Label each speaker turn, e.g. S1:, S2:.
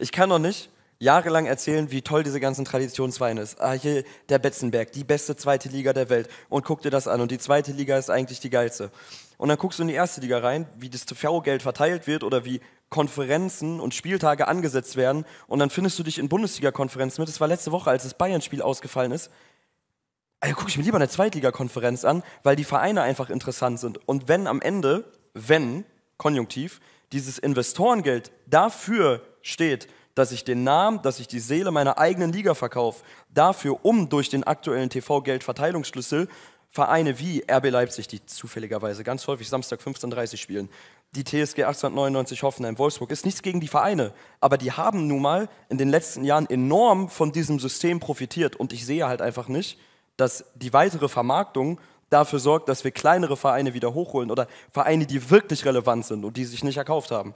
S1: Ich kann noch nicht jahrelang erzählen, wie toll diese ganzen Traditionsvereine ist. Ah, hier der Betzenberg, die beste zweite Liga der Welt. Und guck dir das an. Und die zweite Liga ist eigentlich die geilste. Und dann guckst du in die erste Liga rein, wie das TV-Geld verteilt wird oder wie Konferenzen und Spieltage angesetzt werden. Und dann findest du dich in Bundesliga-Konferenzen mit. Das war letzte Woche, als das Bayern-Spiel ausgefallen ist. Also gucke ich mir lieber eine Zweitligakonferenz an, weil die Vereine einfach interessant sind. Und wenn am Ende, wenn, konjunktiv, dieses Investorengeld dafür steht, dass ich den Namen, dass ich die Seele meiner eigenen Liga verkaufe, dafür, um durch den aktuellen TV-Geldverteilungsschlüssel Vereine wie RB Leipzig, die zufälligerweise ganz häufig Samstag 15.30 Uhr spielen, die TSG 1899 Hoffenheim, Wolfsburg, ist nichts gegen die Vereine, aber die haben nun mal in den letzten Jahren enorm von diesem System profitiert und ich sehe halt einfach nicht, dass die weitere Vermarktung dafür sorgt, dass wir kleinere Vereine wieder hochholen oder Vereine, die wirklich relevant sind und die sich nicht erkauft haben.